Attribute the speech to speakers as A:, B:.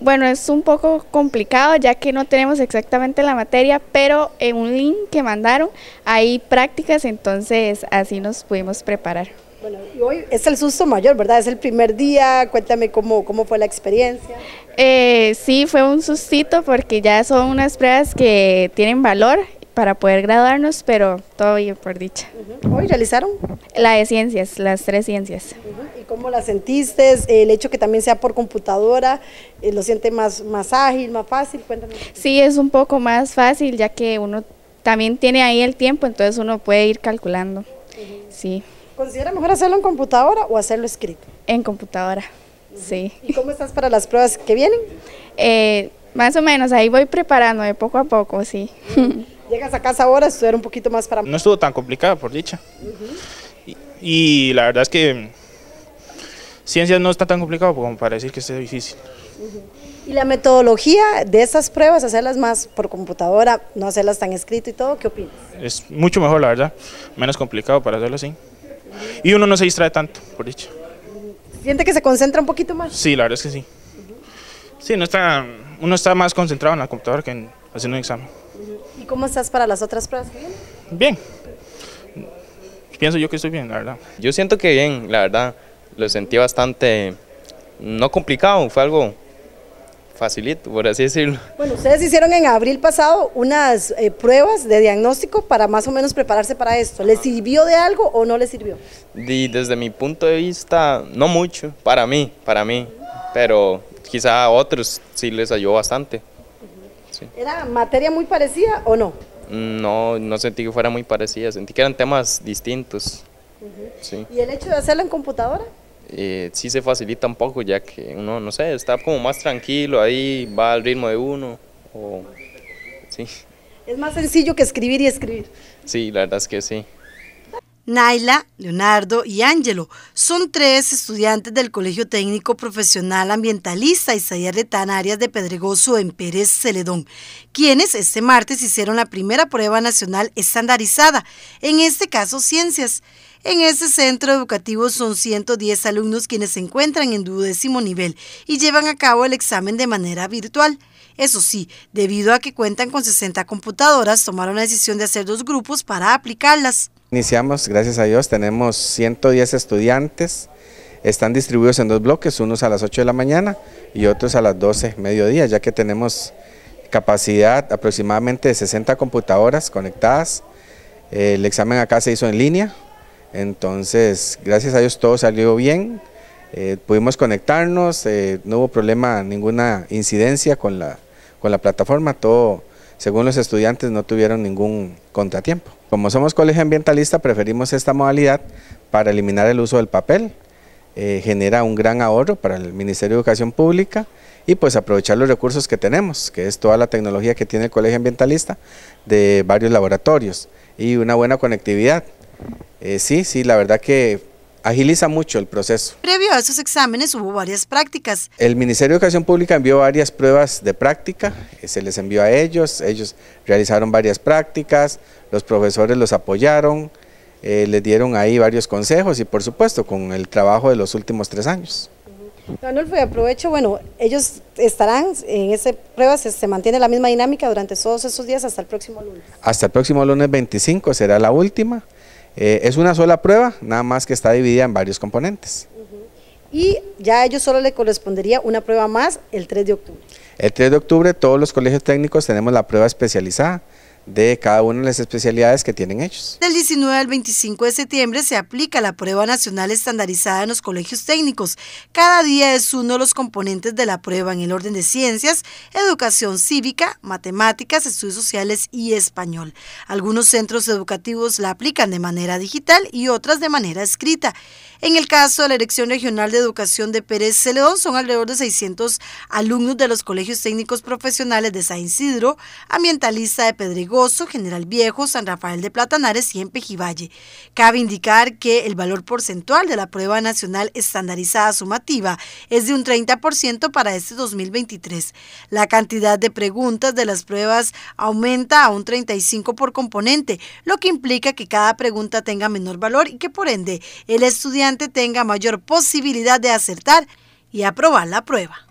A: Bueno, es un poco complicado ya que no tenemos exactamente la materia, pero en un link que mandaron hay prácticas, entonces así nos pudimos preparar. Bueno, y hoy es el susto mayor, ¿verdad? Es el primer día, cuéntame cómo, cómo fue la experiencia. Eh, sí, fue un sustito porque ya son unas pruebas que tienen valor para poder graduarnos, pero todo bien por dicha. ¿Hoy realizaron? La de ciencias, las
B: tres ciencias.
A: ¿Y cómo la sentiste? El hecho que también sea por computadora, eh, ¿lo siente más, más ágil, más fácil? Cuéntame. Sí, es un poco más fácil ya que uno también tiene ahí el tiempo, entonces uno puede ir calculando. Sí. ¿Considera mejor hacerlo en computadora o hacerlo escrito? En computadora, sí. ¿Y cómo estás para las pruebas que vienen? Eh, más o menos, ahí voy preparándome poco a poco, sí. Llegas a casa ahora, estudiar un poquito más para... No
C: estuvo tan complicado, por dicha. y, la verdad es que ciencias no está tan complicado como para decir que esté difícil.
A: Y la metodología de esas pruebas, hacerlas más por computadora, no hacerlas tan escrito y todo, ¿qué opinas?
C: Es mucho mejor, la verdad, menos complicado para hacerlo así. Y uno no se distrae tanto, por dicha.
A: ¿Siente que se concentra un poquito más?
C: Sí, la verdad es que sí. Sí, no está, uno está más concentrado en la computadora que en haciendo un examen.
A: ¿Y cómo estás para las otras pruebas?
C: Bien. Pienso yo que estoy bien, la verdad. Yo siento que bien, la verdad. Lo sentí bastante, no complicado, fue algo facilito, por así decirlo.
A: Bueno, ustedes hicieron en abril pasado unas eh, pruebas de diagnóstico para más o menos prepararse para esto. ¿Les sirvió de algo o no les sirvió?
C: desde mi punto de vista, no mucho, para mí, para mí, pero quizá a otros sí les ayudó bastante.
A: ¿Era materia muy parecida o no?
C: Mm, no, no sentí que fuera muy parecida, sentí que eran temas distintos.
A: sí. ¿Y el hecho de hacerlo en computadora?
C: Eh, sí se facilita un poco, ya que uno, no sé, está como más tranquilo, ahí va al ritmo de uno. O, sí.
A: Es más sencillo que escribir y escribir.
C: Sí, la verdad es que sí.
A: Naila, Leonardo y Ángelo. Son tres estudiantes del Colegio Técnico Profesional Ambientalista Isaías de Arias de Pedregoso en Pérez Celedón, quienes este martes hicieron la primera prueba nacional estandarizada, en este caso ciencias. En este centro educativo son 110 alumnos quienes se encuentran en duodécimo nivel y llevan a cabo el examen de manera virtual. Eso sí, debido a que cuentan con 60 computadoras, tomaron la decisión de hacer dos grupos para aplicarlas.
B: Iniciamos, gracias a Dios, tenemos 110 estudiantes, están distribuidos en dos bloques, unos a las 8 de la mañana y otros a las 12, mediodía, ya que tenemos capacidad aproximadamente de 60 computadoras conectadas. El examen acá se hizo en línea, entonces gracias a Dios todo salió bien, eh, pudimos conectarnos, eh, no hubo problema, ninguna incidencia con la, con la plataforma, todo según los estudiantes, no tuvieron ningún contratiempo. Como somos colegio ambientalista, preferimos esta modalidad para eliminar el uso del papel. Eh, genera un gran ahorro para el Ministerio de Educación Pública y pues aprovechar los recursos que tenemos, que es toda la tecnología que tiene el colegio ambientalista de varios laboratorios y una buena conectividad. Eh, sí, sí, la verdad que agiliza mucho el proceso.
A: Previo a esos exámenes hubo varias prácticas.
B: El Ministerio de Educación Pública envió varias pruebas de práctica, eh, se les envió a ellos, ellos realizaron varias prácticas, los profesores los apoyaron, eh, les dieron ahí varios consejos y por supuesto con el trabajo de los últimos tres años.
A: Anulfo, y aprovecho, bueno, ellos estarán en esa prueba, se, mantiene la misma dinámica durante todos esos días hasta el próximo lunes.
B: Hasta el próximo lunes 25 será la última eh, es una sola prueba, nada más que está dividida en varios componentes.
A: Y ya a ellos solo le correspondería una prueba más el 3 de octubre.
B: El 3 de octubre todos los colegios técnicos tenemos la prueba especializada, de cada una de las especialidades que tienen hechos.
A: Del 19 al 25 de septiembre se aplica la prueba nacional estandarizada en los colegios técnicos. Cada día es uno de los componentes de la prueba en el orden de ciencias, educación cívica, matemáticas, estudios sociales y español. Algunos centros educativos la aplican de manera digital y otras de manera escrita. En el caso de la Dirección Regional de Educación de Pérez Celedón, son alrededor de 600 alumnos de los colegios técnicos profesionales de San Isidro, Ambientalista de Pedregoso, General Viejo, San Rafael de Platanares y en Pejivalle. Cabe indicar que el valor porcentual de la prueba nacional estandarizada sumativa es de un 30% para este 2023. La cantidad de preguntas de las pruebas aumenta a un 35 por componente, lo que implica que cada pregunta tenga menor valor y que por ende el estudiante tenga mayor posibilidad de acertar y aprobar la prueba.